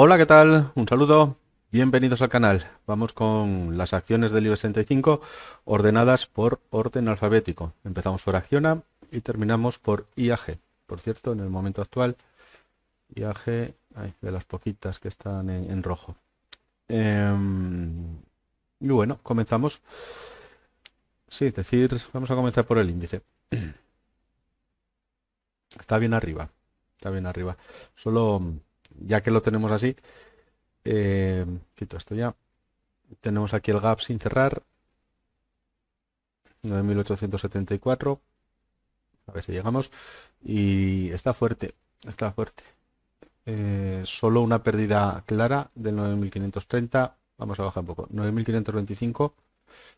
Hola, ¿qué tal? Un saludo. Bienvenidos al canal. Vamos con las acciones del IBEX 65 ordenadas por orden alfabético. Empezamos por Acciona y terminamos por IAG. Por cierto, en el momento actual, IAG, de las poquitas que están en, rojo. Em, y bueno, comenzamos. Sí, decir, vamos a comenzar por el índice. Está bien arriba. Está bien arriba. Solo ya que lo tenemos así, eh, quito esto ya. Tenemos aquí el gap sin cerrar. 9874. A ver si llegamos. Y está fuerte, está fuerte. Eh, solo una pérdida clara del 9530. Vamos a bajar un poco. 9525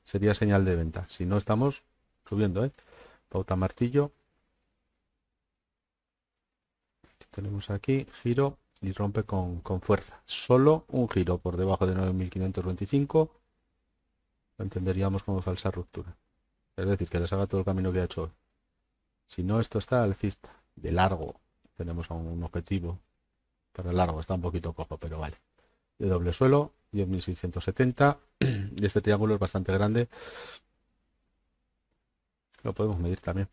sería señal de venta. Si no estamos subiendo, ¿eh? Pauta martillo. Tenemos aquí, giro y rompe con, fuerza. Solo un giro por debajo de 9525 ...lo entenderíamos como falsa ruptura. Es decir, que les haga todo el camino que ha hecho Si no, esto está alcista. De largo tenemos un objetivo. Para largo está un poquito cojo, pero vale. De doble suelo, 10.670. Y este triángulo es bastante grande. Lo podemos medir también.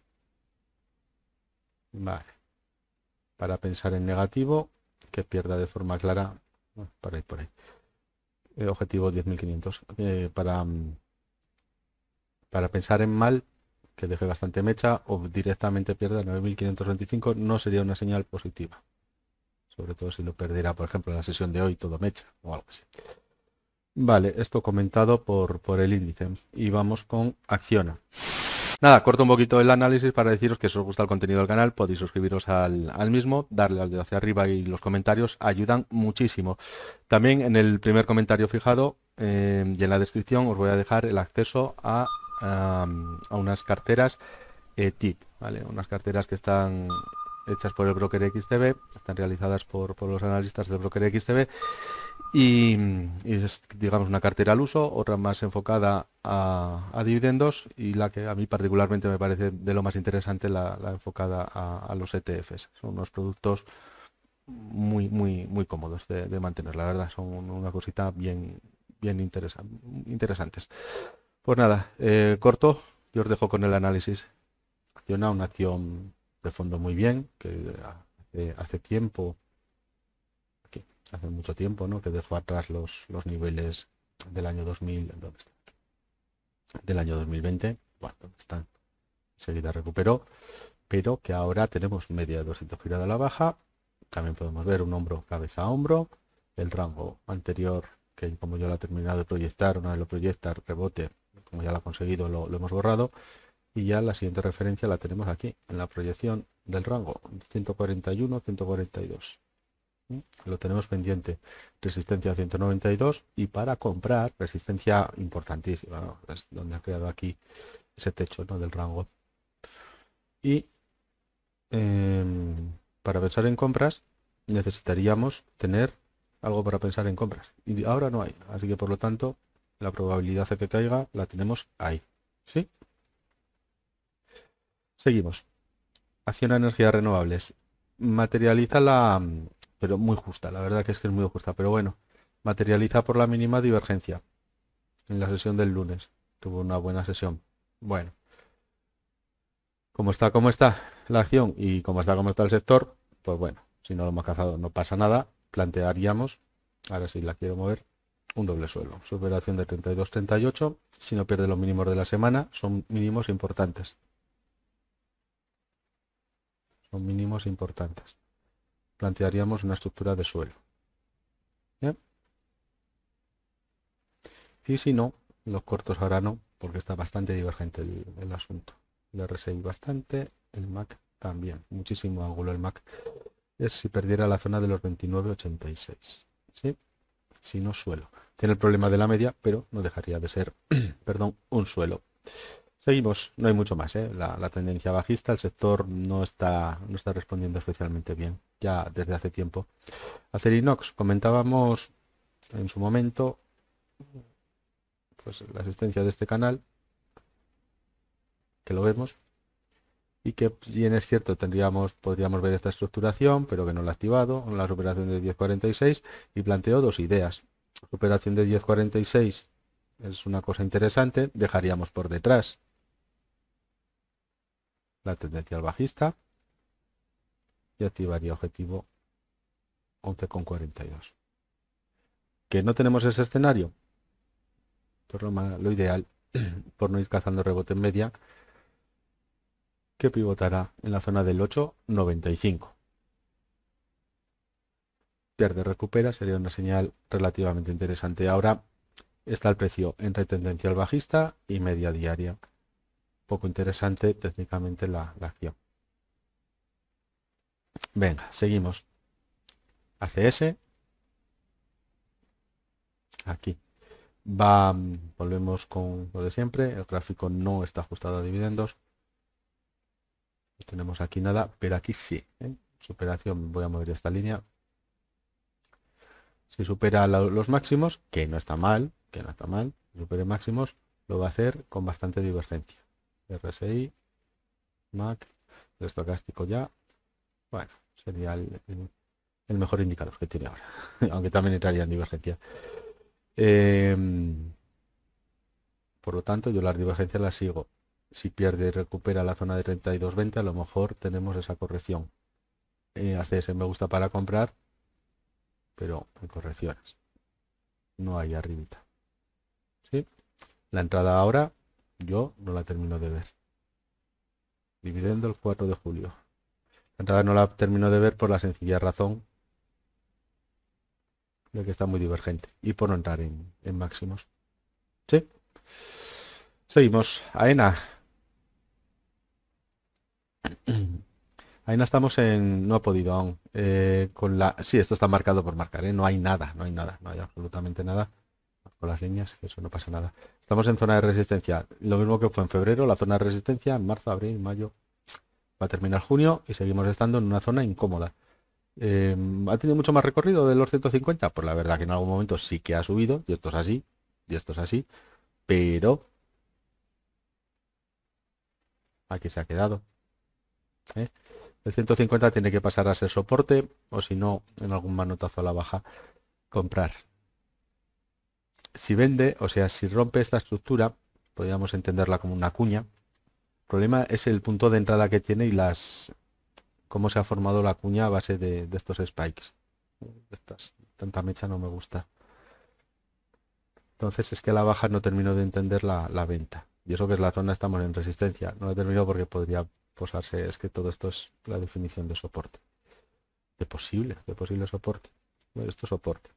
Vale. Para pensar en negativo, que pierda de forma clara, para ir por ahí, eh, objetivo 10.500, eh, para, mm, para pensar en mal, que deje bastante mecha, o directamente pierda 9.525, no sería una señal positiva. Sobre todo si lo perdiera, por ejemplo, en la sesión de hoy todo mecha o algo así. Vale, esto comentado por, por el índice. Y vamos con Acciona. Nada, corto un poquito el análisis para deciros que si os gusta el contenido del canal podéis suscribiros al, mismo, darle al dedo hacia arriba y los comentarios ayudan muchísimo. También en el primer comentario fijado eh, y en la descripción os voy a dejar el acceso a, unas carteras eh, TIP, ¿vale? Unas carteras que están hechas por el broker XTB, están realizadas por, por los analistas del broker XTB y, es, digamos, una cartera al uso, otra más enfocada a, dividendos y la que a mí particularmente me parece de lo más interesante, la, enfocada a, los ETFs. Son unos productos muy, muy, muy cómodos de, mantener, la verdad. Son una cosita bien, bien interesante interesantes. Pues nada, eh, corto, yo os dejo con el análisis. Acciona una acción de fondo muy bien, que hace tiempo hace mucho tiempo, ¿no? Que dejó atrás los, los niveles del año 2000, Del año 2020, bueno, están? Enseguida recuperó, pero que ahora tenemos media de 200 girada a la baja. También podemos ver un hombro cabeza a hombro, el rango anterior, que como yo la he terminado de proyectar, una vez lo proyectar rebote, como ya lo ha conseguido, lo, lo hemos borrado. Y ya la siguiente referencia la tenemos aquí, en la proyección del rango 141-142. Lo tenemos pendiente. Resistencia 192 y para comprar, resistencia importantísima, es donde ha quedado aquí ese techo del rango. Y em, para pensar en compras necesitaríamos tener algo para pensar en compras. Y ahora no hay, así que por lo tanto la probabilidad de que caiga la tenemos ahí. ¿Sí? Seguimos. Acción a energías renovables. Materializa la, pero muy justa, la verdad que es que es muy justa, pero bueno, materializa por la mínima divergencia en la sesión del lunes. Tuvo una buena sesión. Bueno, como está, como está la acción y cómo está, como está el sector, pues bueno, si no lo hemos cazado no pasa nada, plantearíamos, ahora sí la quiero mover, un doble suelo, superación de 32-38, si no pierde los mínimos de la semana, son mínimos importantes. Son mínimos importantes plantearíamos una estructura de suelo. Y si no, los cortos ahora no, porque está bastante divergente el, asunto. El RSI bastante, el MAC también, muchísimo ángulo el MAC. Es si perdiera la zona de los 29,86. ¿sí? Si no, suelo. Tiene el problema de la media, pero no dejaría de ser, perdón, un suelo. Seguimos, no hay mucho más, ¿eh? la, tendencia bajista, el sector no está, no está respondiendo especialmente bien, ya desde hace tiempo. Acerinox, comentábamos en su momento pues, la existencia de este canal, que lo vemos, y que bien es cierto, tendríamos, podríamos ver esta estructuración, pero que no la ha activado, Las operaciones de 1046, y planteo dos ideas. Operación de 1046 es una cosa interesante, dejaríamos por detrás la tendencia al bajista y activaría objetivo 11,42. ¿Que no tenemos ese escenario? Por pues lo, lo ideal, por no ir cazando rebote en media, que pivotará en la zona del 8,95. Pierde, recupera, sería una señal relativamente interesante. Ahora está el precio entre al bajista y media diaria poco interesante técnicamente la, acción. Venga, seguimos. ACS. Aquí. Va, mm, volvemos con lo de siempre. El gráfico no está ajustado a dividendos. No tenemos aquí nada, pero aquí sí. ¿eh? Superación, voy a mover esta línea. Si supera los máximos, que no está mal, que no está mal, supere máximos, lo va a hacer con bastante divergencia. RSI, MAC, el estocástico ya. Bueno, sería el, mejor indicador que tiene ahora, aunque también entraría en divergencia. Em, por lo tanto, yo las divergencias la sigo. Si pierde y recupera la zona de 32 32.20, a lo mejor tenemos esa corrección. Eh, ACS me gusta para comprar, pero en correcciones. No hay arribita. ¿Sí? La entrada ahora yo no la termino de ver. Dividiendo el 4 de julio. La entrada no la termino de ver por la sencilla razón de que está muy divergente y por no entrar en, máximos. ¿Sí? Seguimos. AENA. AENA estamos en... No ha podido aún. Eh, con la... Sí, esto está marcado por marcar. ¿eh? No hay nada, no hay nada, no hay absolutamente nada con las líneas, que eso no pasa nada. Estamos en zona de resistencia, lo mismo que fue en febrero, la zona de resistencia, en marzo, abril, mayo, va a terminar junio y seguimos estando en una zona incómoda. Eh, ¿Ha tenido mucho más recorrido de los 150? Pues la verdad que en algún momento sí que ha subido, y esto es así, y esto es así, pero aquí se ha quedado. ¿eh? El 150 tiene que pasar a ser soporte o si no, en algún manotazo a la baja, comprar. Si vende, o sea, si rompe esta estructura, podríamos entenderla como una cuña. El problema es el punto de entrada que tiene y las cómo se ha formado la cuña a base de, estos spikes. tanta mecha no me gusta. Entonces es que a la baja no termino de entender la, venta. Y eso que es la zona estamos en resistencia. No la termino porque podría posarse. Es que todo esto es la definición de soporte. De posible, de posible soporte. esto soporte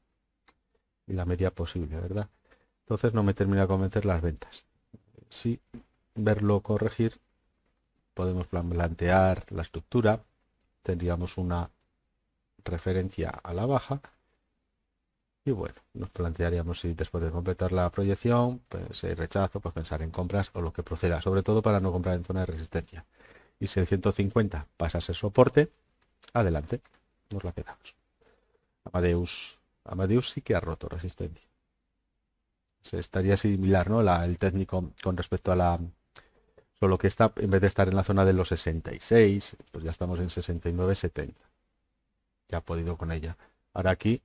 y la media posible, ¿verdad? Entonces no me termina de convencer las ventas. Si verlo corregir, podemos plantear la estructura, tendríamos una referencia a la baja y bueno, nos plantearíamos si después de completar la proyección, pues rechaza, rechazo, pues pensar en compras o lo que proceda, sobre todo para no comprar en zona de resistencia. Y si el 150 pasa a ser soporte, adelante, nos la quedamos. Amadeus. Amadeus sí que ha roto resistencia. Se estaría similar, ¿no? La, el técnico con respecto a la... Solo que está, en vez de estar en la zona de los 66, pues ya estamos en 69, 70. Ya ha podido con ella. Ahora aquí,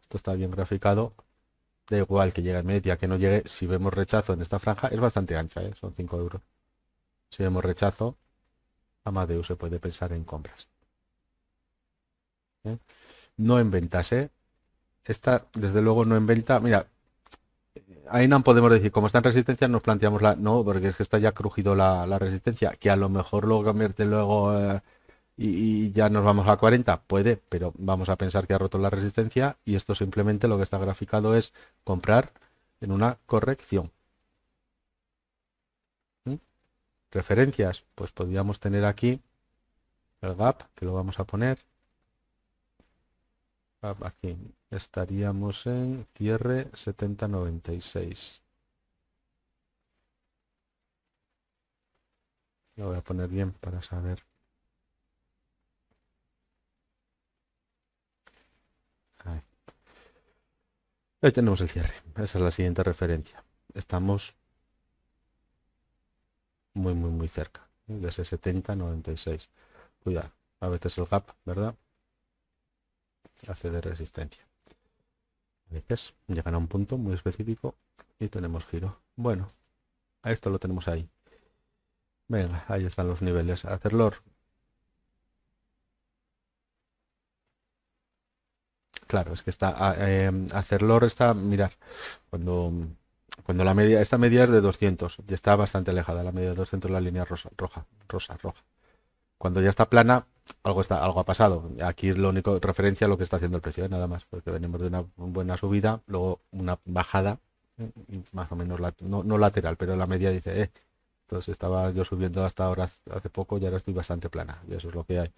esto está bien graficado. Da igual que llegue media, que no llegue. Si vemos rechazo en esta franja, es bastante ancha, ¿eh? son 5 euros. Si vemos rechazo, Amadeus se puede pensar en compras. ¿Eh? No en ventas, ¿eh? Esta, desde luego, no en venta. Mira, ahí no podemos decir, como está en resistencia, nos planteamos la. No, porque es que está ya crujido la, resistencia, que a lo mejor luego convierte luego eh, y, ya nos vamos a 40. Puede, pero vamos a pensar que ha roto la resistencia y esto simplemente lo que está graficado es comprar en una corrección. ¿Mm? Referencias, pues podríamos tener aquí el gap, que lo vamos a poner aquí estaríamos en cierre 7096. Lo voy a poner bien para saber. Ahí. tenemos el cierre. Esa es la siguiente referencia. Estamos muy, muy, muy cerca. ¿eh? De ese 7096 Cuidado. A veces el gap, ¿verdad? hace de resistencia. llegan a un punto muy específico y tenemos giro. Bueno, a esto lo tenemos ahí. Venga, ahí están los niveles. Hacerlo. Claro, es que está ah, em, hacerlo está, mirar, cuando cuando la media, esta media es de 200 y está bastante alejada, la media de 200 la línea rosa, roja, rosa, roja. Cuando ya está plana, algo está algo ha pasado. Aquí es lo único referencia a lo que está haciendo el precio, nada más, porque venimos de una buena subida, luego una bajada, eh, más o menos no, lateral, pero la media dice, eh, entonces estaba yo subiendo hasta ahora hace poco y ahora estoy bastante plana, y eso es lo que hay.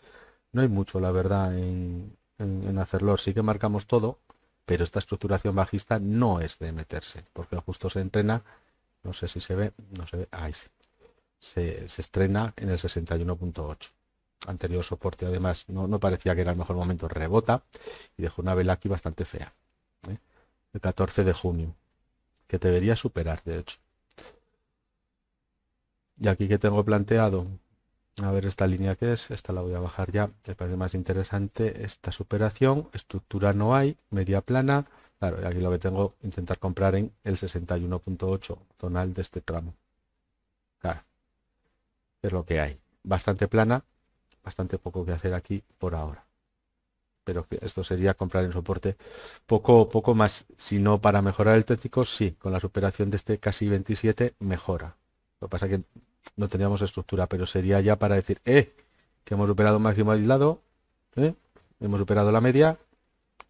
No hay mucho, la verdad, en, hacerlo. Sí que marcamos todo, pero esta estructuración bajista no es de meterse, porque justo se entrena, no sé si se ve, no se ve, ahí sí, se, se estrena en el 61.8 anterior soporte además no, parecía que era el mejor momento, rebota y dejó una vela aquí bastante fea. ¿eh? El 14 de junio, que debería superar de hecho. Y aquí que tengo planteado, a ver esta línea que es, esta la voy a bajar ya, me parece más interesante esta superación, estructura no hay, media plana, claro, aquí lo que tengo, intentar comprar en el 61.8, zonal de este tramo. Claro, es lo que hay, bastante plana, bastante poco que hacer aquí por ahora. Pero esto sería comprar en soporte poco poco más. Si no para mejorar el técnico, sí. Con la superación de este casi 27 mejora. Lo que pasa es que no teníamos estructura, pero sería ya para decir, eh, que hemos superado máximo aislado, ¿eh? hemos superado la media.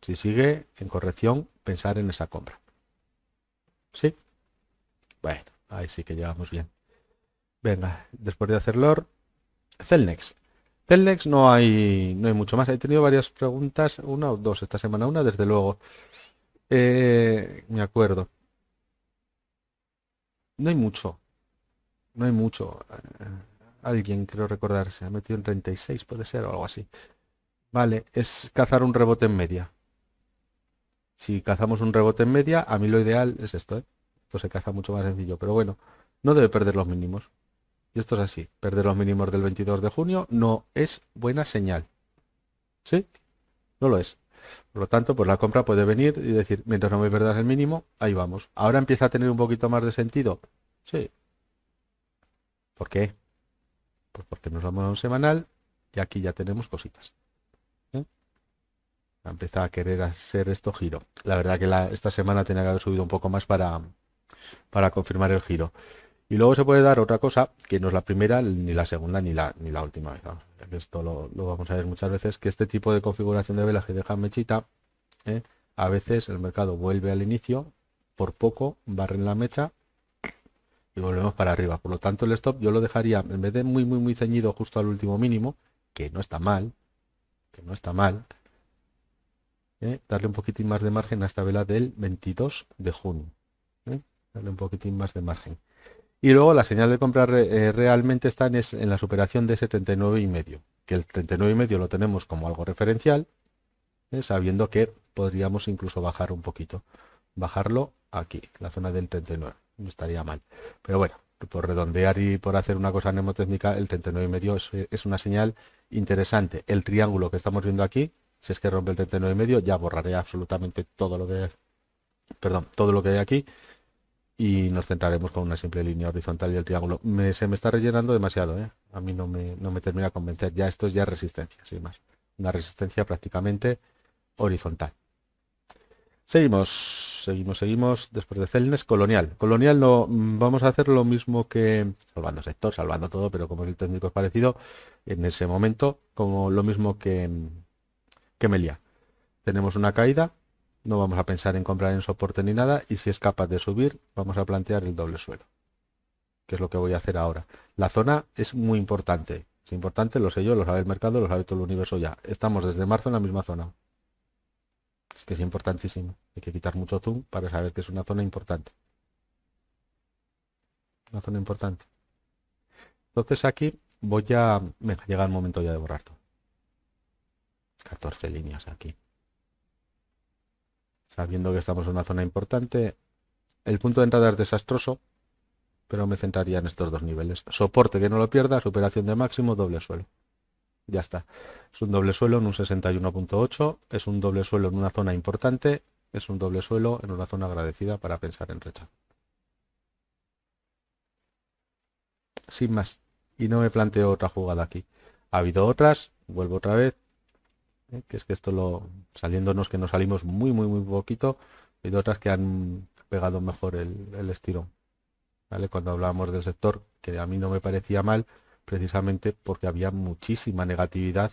Si sigue en corrección, pensar en esa compra. ¿Sí? Bueno, ahí sí que llevamos bien. Venga, después de hacerlo, Celnex. Telnex no hay, no hay mucho más. He tenido varias preguntas, una o dos esta semana, una desde luego. Eh, me acuerdo. No hay mucho. No hay mucho. Eh, alguien, creo recordar, se ha metido en 36, puede ser, o algo así. Vale, es cazar un rebote en media. Si cazamos un rebote en media, a mí lo ideal es esto, ¿eh? Esto se caza mucho más sencillo, pero bueno, no debe perder los mínimos. Y esto es así. Perder los mínimos del 22 de junio no es buena señal. ¿Sí? No lo es. Por lo tanto, pues la compra puede venir y decir, mientras no me perdas el mínimo, ahí vamos. Ahora empieza a tener un poquito más de sentido. Sí. ¿Por qué? Pues porque nos vamos a un semanal y aquí ya tenemos cositas. ¿Eh? Empieza a querer hacer esto giro. La verdad que la, esta semana tenía que haber subido un poco más para, para confirmar el giro. Y luego se puede dar otra cosa, que no es la primera, ni la segunda, ni la, ni la última. Esto lo, vamos a ver muchas veces, que este tipo de configuración de vela que deja mechita, ¿eh? a veces el mercado vuelve al inicio, por poco, barren la mecha y volvemos para arriba. Por lo tanto, el stop yo lo dejaría, en vez de muy, muy, muy ceñido justo al último mínimo, que no está mal, que no está mal, ¿eh? darle un poquitín más de margen a esta vela del 22 de junio. ¿eh? Darle un poquitín más de margen. Y luego la señal de compra eh, realmente está en, la superación de ese medio que el 39,5 lo tenemos como algo referencial, eh, sabiendo que podríamos incluso bajar un poquito, bajarlo aquí, la zona del 39, no estaría mal. Pero bueno, por redondear y por hacer una cosa mnemotécnica, el 39,5 es, eh, es una señal interesante. El triángulo que estamos viendo aquí, si es que rompe el 39,5, ya borraré absolutamente todo lo perdón, todo lo que hay aquí y nos centraremos con una simple línea horizontal y el triángulo. se me está rellenando demasiado, ¿eh? A mí no me, termina convencer. Ya esto es ya resistencia, sin más. Una resistencia prácticamente horizontal. Seguimos, seguimos, seguimos. Después de Celnes, Colonial. Colonial no, mm, vamos a hacer lo mismo que, salvando sector, salvando todo, pero como el técnico es parecido, en ese momento, como lo mismo que, que Melia. Tenemos una caída, no vamos a pensar en comprar en soporte ni nada y si es capaz de subir vamos a plantear el doble suelo que es lo que voy a hacer ahora la zona es muy importante es importante lo sé yo lo sabe el mercado lo sabe todo el universo ya estamos desde marzo en la misma zona es que es importantísimo hay que quitar mucho zoom para saber que es una zona importante una zona importante entonces aquí voy a venga llega el momento ya de borrar todo 14 líneas aquí sabiendo que estamos en una zona importante. El punto de entrada es desastroso, pero me centraría en estos dos niveles. Soporte que no lo pierda, superación de máximo, doble suelo. Ya está. Es un doble suelo en un 61.8, es un doble suelo en una zona importante, es un doble suelo en una zona agradecida para pensar en rechazo. Sin más. Y no me planteo otra jugada aquí. Ha habido otras, vuelvo otra vez, que es que esto lo saliéndonos que nos salimos muy, muy, muy poquito, y otras que han pegado mejor el, el estirón. ¿vale? Cuando hablábamos del sector, que a mí no me parecía mal, precisamente porque había muchísima negatividad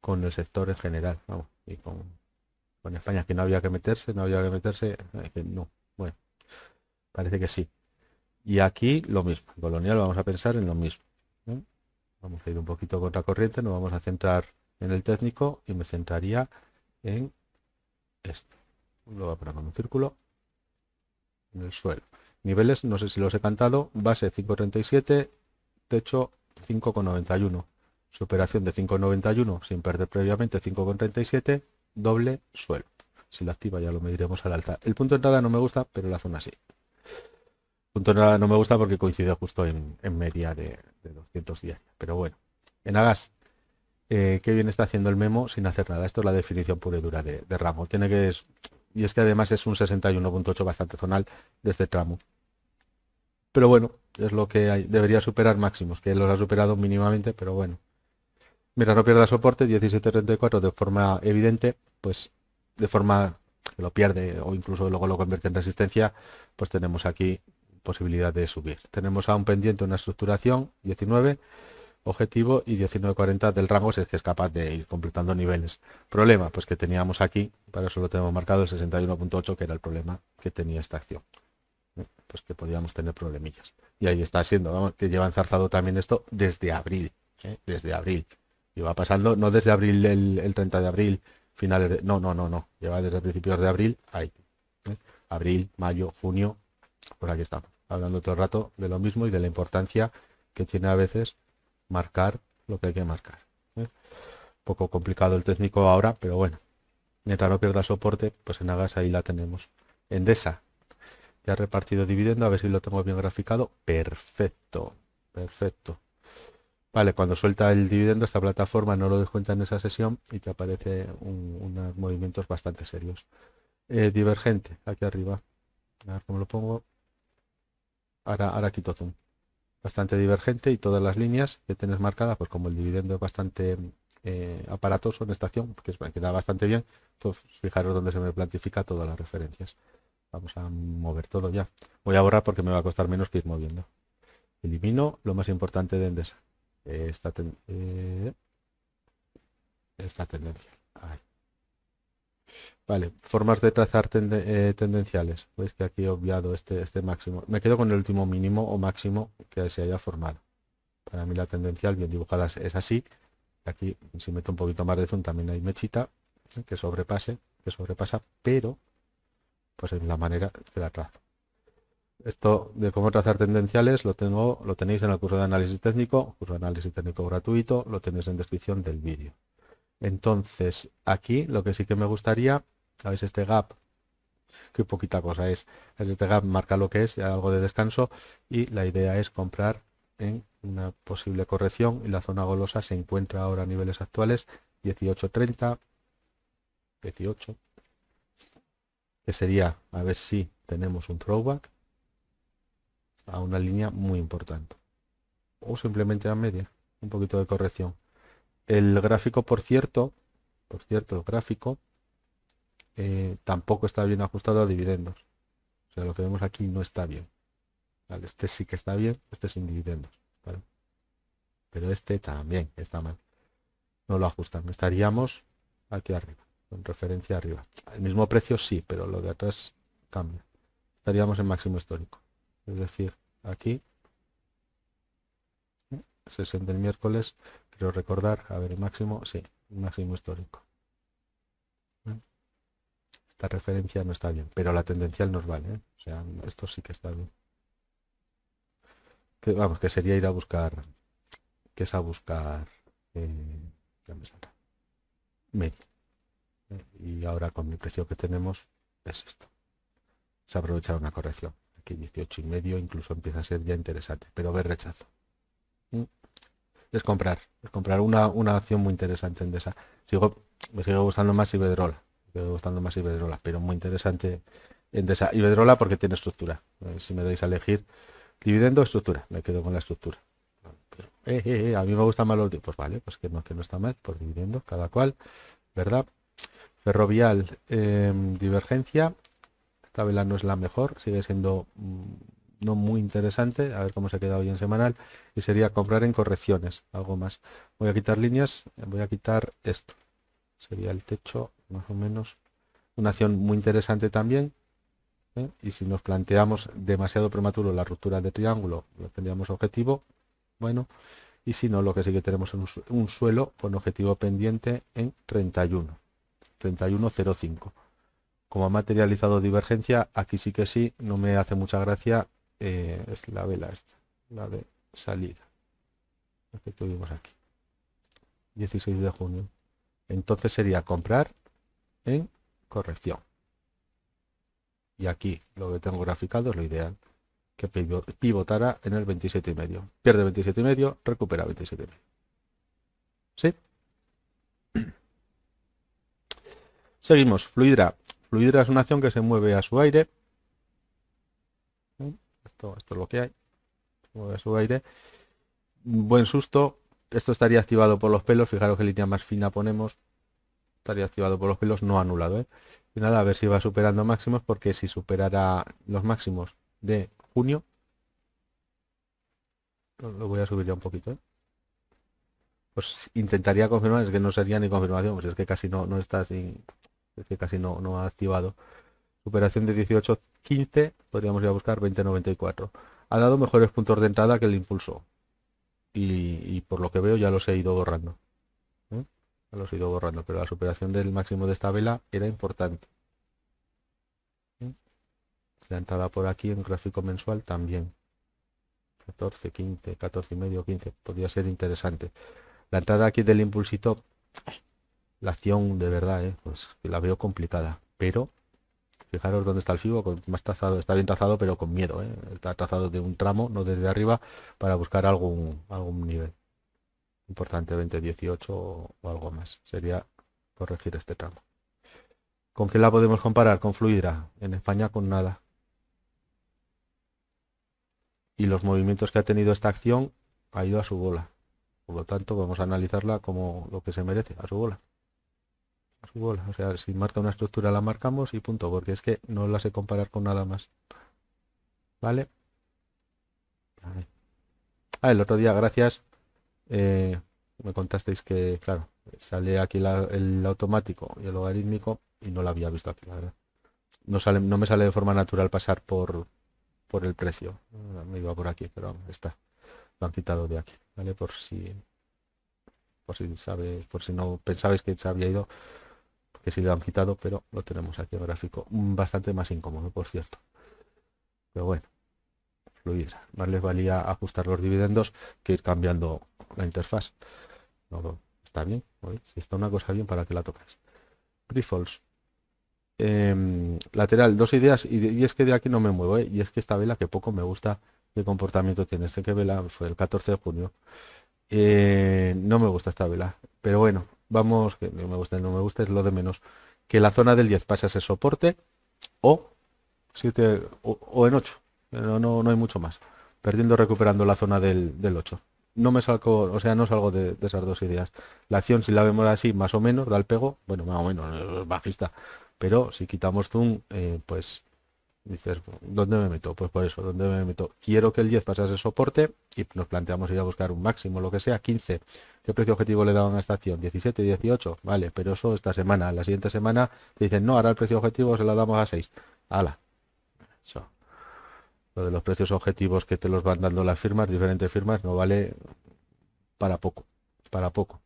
con el sector en general, y con, España, que no había que meterse, no había que meterse, no, bueno, parece que sí. Y aquí lo mismo, en colonial vamos a pensar en lo mismo. Vamos a ir un poquito contra corriente, nos vamos a centrar en el técnico y me centraría en esto. Lo voy a poner un círculo en el suelo. Niveles, no sé si los he cantado, base 537, techo 5,91. Superación de 5,91 sin perder previamente 5,37, doble suelo. Si la activa ya lo mediremos al alza. El punto de entrada no me gusta, pero la zona sí. Punto de entrada no me gusta porque coincide justo en, media de, de 210. Pero bueno, en Agas eh, qué bien está haciendo el memo sin hacer nada. Esto es la definición pura y dura de, ramo. Tiene que y es que además es un 61.8 bastante zonal de este tramo. Pero bueno, es lo que debería superar máximos, que los ha superado mínimamente, pero bueno. Mira, no pierda soporte, 17.34 de forma evidente, pues de forma que lo pierde o incluso luego lo convierte en resistencia, pues tenemos aquí posibilidad de subir. Tenemos a un pendiente, una estructuración, 19 objetivo y 1940 del rango si es que es capaz de ir completando niveles. Problema, pues que teníamos aquí, para eso lo tenemos marcado, el 61.8, que era el problema que tenía esta acción. Eh, pues que podíamos tener problemillas. Y ahí está siendo, vamos, que lleva enzarzado también esto desde abril, ¿eh? desde abril. Y va pasando, no desde abril, el, 30 de abril, finales de, no, no, no, no, lleva desde principios de abril, ahí. ¿eh? Abril, mayo, junio, por aquí estamos, hablando todo el rato de lo mismo y de la importancia que tiene a veces marcar lo que hay que marcar. ¿eh? un poco complicado el técnico ahora, pero bueno. Mientras no pierda soporte, pues en Agas ahí la tenemos. Endesa. Ya repartido dividendo, a ver si lo tengo bien graficado. Perfecto, perfecto. Vale, cuando suelta el dividendo, esta plataforma no lo descuenta en esa sesión y te aparece unos movimientos bastante serios. Eh, divergente, aquí arriba. A ver cómo lo pongo. Ahora, ahora quito zoom bastante divergente y todas las líneas que tienes marcadas, pues como el dividendo es bastante eh, aparatoso en esta acción, que queda bastante bien, pues fijaros donde se me plantifica todas las referencias. Vamos a mover todo ya. Voy a borrar porque me va a costar menos que ir moviendo. Elimino lo más importante de Endesa. Esta, eh, esta tendencia. Vale, formas de trazar eh, tendenciales. Veis que aquí he obviado este, este máximo. Me quedo con el último mínimo o máximo que se haya formado. Para mí la tendencial bien dibujada es así. Aquí si meto un poquito más de zoom también hay mechita ¿eh? que sobrepase, que sobrepasa, pero pues es la manera que la trazo. Esto de cómo trazar tendenciales lo, tengo, lo tenéis en el curso de análisis técnico, curso de análisis técnico gratuito, lo tenéis en descripción del vídeo. Entonces, aquí lo que sí que me gustaría, ¿sabes? Este gap, que poquita cosa es. Este gap marca lo que es, algo de descanso, y la idea es comprar en una posible corrección. Y la zona golosa se encuentra ahora a niveles actuales 18.30, 18, que sería a ver si tenemos un throwback a una línea muy importante. O simplemente a media, un poquito de corrección. El gráfico, por cierto, por cierto, el gráfico eh, tampoco está bien ajustado a dividendos. O sea, lo que vemos aquí no está bien. este sí que está bien, este sin dividendos. Pero este también está mal. No lo ajustan. Estaríamos aquí arriba, Con referencia arriba. El mismo precio sí, pero lo de atrás cambia. Estaríamos en máximo histórico. Es decir, aquí, 60 el miércoles, Quiero recordar, a ver, el máximo, sí, un máximo histórico. Esta referencia no está bien, pero la tendencial nos vale, ¿eh? o sea, esto sí que está bien. vamos, que sería ir a buscar, que es a buscar, eh, media. ¿eh? Y ahora con el precio que tenemos es esto. Se aprovecha una corrección. Aquí 18 y medio incluso empieza a ser ya interesante, pero ver rechazo es comprar. Es comprar una, una acción muy interesante en esa. Sigo, me sigue gustando más Iberdrola. Me gustando más Iberdrola, pero muy interesante en Endesa. Iberdrola porque tiene estructura. Si me dais a elegir dividendo estructura, me quedo con la estructura. Eh, eh, eh, a mí me gusta más los... Pues vale, pues que no, que no está mal, por pues dividendo, cada cual, ¿verdad? Ferrovial, divergencia. Esta vela no es la mejor, sigue siendo mm, no muy interesante, a ver cómo se queda hoy en semanal, y sería comprar en correcciones, algo más. Voy a quitar líneas, voy a quitar esto. Sería el techo, más o menos. Una acción muy interesante también. ¿eh? Y si nos planteamos demasiado prematuro la ruptura de triángulo, lo tendríamos objetivo, bueno. Y si no, lo que sí que tenemos es un suelo con objetivo pendiente en 31. 31.05 como ha materializado divergencia, aquí sí que sí, no me hace mucha gracia eh, es la vela esta, la de salida, la que tuvimos aquí, 16 de junio. Entonces sería comprar en corrección. Y aquí lo que tengo graficado es lo ideal, que pivotara en el 27 y medio. Pierde 27 y medio, recupera 27 ¿Sí? Seguimos, Fluidra. Fluidra es una acción que se mueve a su aire esto, es lo que hay. Voy su aire. Buen susto. Esto estaría activado por los pelos. Fijaros que línea más fina ponemos. Estaría activado por los pelos, no anulado. ¿eh? Y nada, a ver si va superando máximos, porque si superara los máximos de junio, pues lo voy a subir ya un poquito. ¿eh? Pues intentaría confirmar, es que no sería ni confirmación, pues es que casi no, no está sin es que casi no, no ha activado. Superación de 15, podríamos ir a buscar 20.94. Ha dado mejores puntos de entrada que el impulso. Y, por lo que veo ya los he ido borrando. ¿eh? Ya los he ido borrando, pero la superación del máximo de esta vela era importante. ¿eh? La entrada por aquí en gráfico mensual también. 14, 15, 14 y medio, 15. Podría ser interesante. La entrada aquí del impulsito, la acción de verdad, ¿eh? pues la veo complicada. Pero Fijaros dónde está el FIBO, más trazado, está bien trazado, pero con miedo. ¿eh? Está trazado de un tramo, no desde arriba, para buscar algún, algún nivel. Importante, 20, 18 o, algo más. Sería corregir este tramo. ¿Con qué la podemos comparar? Con Fluidra. En España con nada. Y los movimientos que ha tenido esta acción ha ido a su bola. Por lo tanto, vamos a analizarla como lo que se merece, a su bola. O sea, si marca una estructura la marcamos y punto, porque es que no la sé comparar con nada más. ¿Vale? Ah, el otro día, gracias, eh, me contasteis que, claro, sale aquí el automático y el logarítmico y no lo había visto aquí, la verdad. No, sale, no me sale de forma natural pasar por, por el precio. Me iba por aquí, pero está. Lo han quitado de aquí, ¿vale? Por si por si sabe, por si no pensabais que se había ido, que si lo han quitado, pero lo tenemos aquí gráfico. Mm, bastante más incómodo, por cierto. Pero bueno, fluir. Más les valía ajustar los dividendos que ir cambiando la interfaz. No, está bien, si está una cosa bien, ¿para que la tocas? Grifols. Em, lateral, dos ideas, y, es que de aquí no me muevo, ¿eh? y es que esta vela que poco me gusta qué comportamiento tiene. Este que vela fue el 14 de junio. Eh, no me gusta esta vela, pero bueno, vamos, que me gusta, no me gusta, es lo de menos, que la zona del 10 pase a ese soporte o, siete, o, en 8. No, no, no hay mucho más. Perdiendo, recuperando la zona del, del 8. No me salgo, o sea, no salgo de, esas dos ideas. La acción, si la vemos así, más o menos, da el pego, bueno, más o menos, bajista. Pero si quitamos zoom, eh, pues Dices, ¿dónde me meto? Pues por eso, ¿dónde me meto? Quiero que el 10 pasase soporte y nos planteamos ir a buscar un máximo, lo que sea, 15. ¿Qué precio objetivo le daban a esta acción? 17, 18. Vale, pero eso esta semana. La siguiente semana te dicen, no, ahora el precio objetivo se lo damos a 6. Ala. Eso. Lo de los precios objetivos que te los van dando las firmas, diferentes firmas, no vale para poco. Para poco.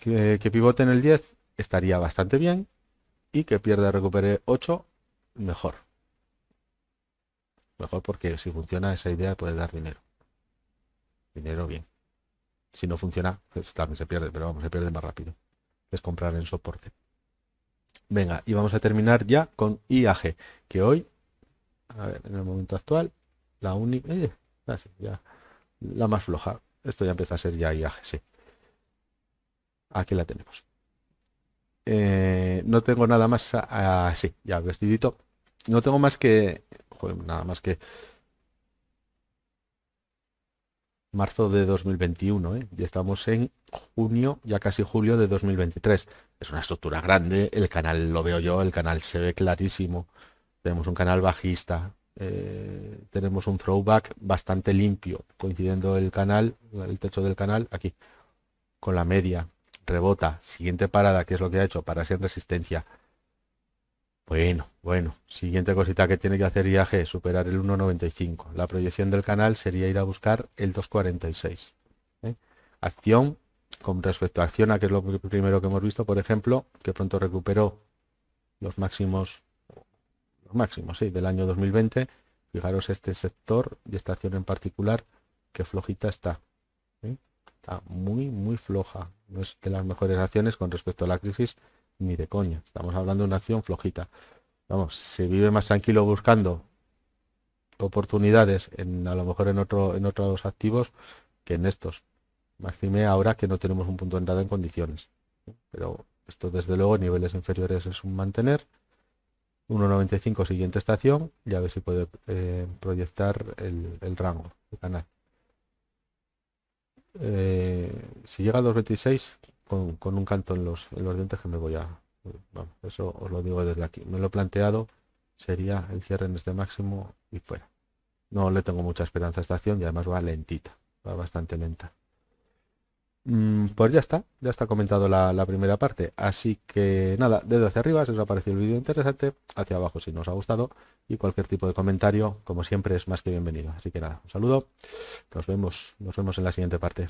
Que, que pivote en el 10 estaría bastante bien y que pierda recupere 8, mejor Mejor porque si funciona esa idea puede dar dinero. Dinero bien. Si no funciona, pues también se pierde, pero vamos, se pierde más rápido. Es comprar en soporte. Venga, y vamos a terminar ya con IAG, que hoy, a ver, en el momento actual, la única, eh, ah, ya, la más floja. Esto ya empieza a ser ya IAG, sí. Aquí la tenemos. Eh, no tengo nada más así, ya vestidito. No tengo más que nada más que marzo de 2021, ¿eh? ya estamos en junio, ya casi julio de 2023. Es una estructura grande, el canal lo veo yo, el canal se ve clarísimo. Tenemos un canal bajista, eh, tenemos un throwback bastante limpio, coincidiendo el canal, el techo del canal, aquí, con la media, rebota, siguiente parada, que es lo que ha hecho, para hacer resistencia bueno, bueno, siguiente cosita que tiene que hacer IAG, superar el 1.95. La proyección del canal sería ir a buscar el 2.46. ¿eh? Acción, con respecto a a que es lo primero que hemos visto, por ejemplo, que pronto recuperó los máximos, los máximos, del año 2020. Fijaros este sector y esta acción en particular, que flojita está. ¿eh? Está muy, muy floja. No es de las mejores acciones con respecto a la crisis ni de coña. Estamos hablando de una acción flojita. Vamos, se vive más tranquilo buscando oportunidades en a lo mejor en otro en otros activos que en estos. imagíneme ahora que no tenemos un punto de entrada en condiciones. Pero esto desde luego niveles inferiores es un mantener. 1.95 siguiente estación ya a ver si puede eh, proyectar el, rango, el canal. Eh, si llega a 2.26 con, un canto en los, los, dientes que me voy a... eso os lo digo desde aquí. Me lo he planteado, sería el cierre en este máximo y fuera. No le tengo mucha esperanza a esta acción y además va lentita, va bastante lenta. Mm, pues ya está, ya está comentado la, primera parte. Así que nada, desde hacia arriba si os ha parecido el vídeo interesante, hacia abajo si nos ha gustado y cualquier tipo de comentario, como siempre, es más que bienvenido. Así que nada, un saludo, nos vemos, nos vemos en la siguiente parte.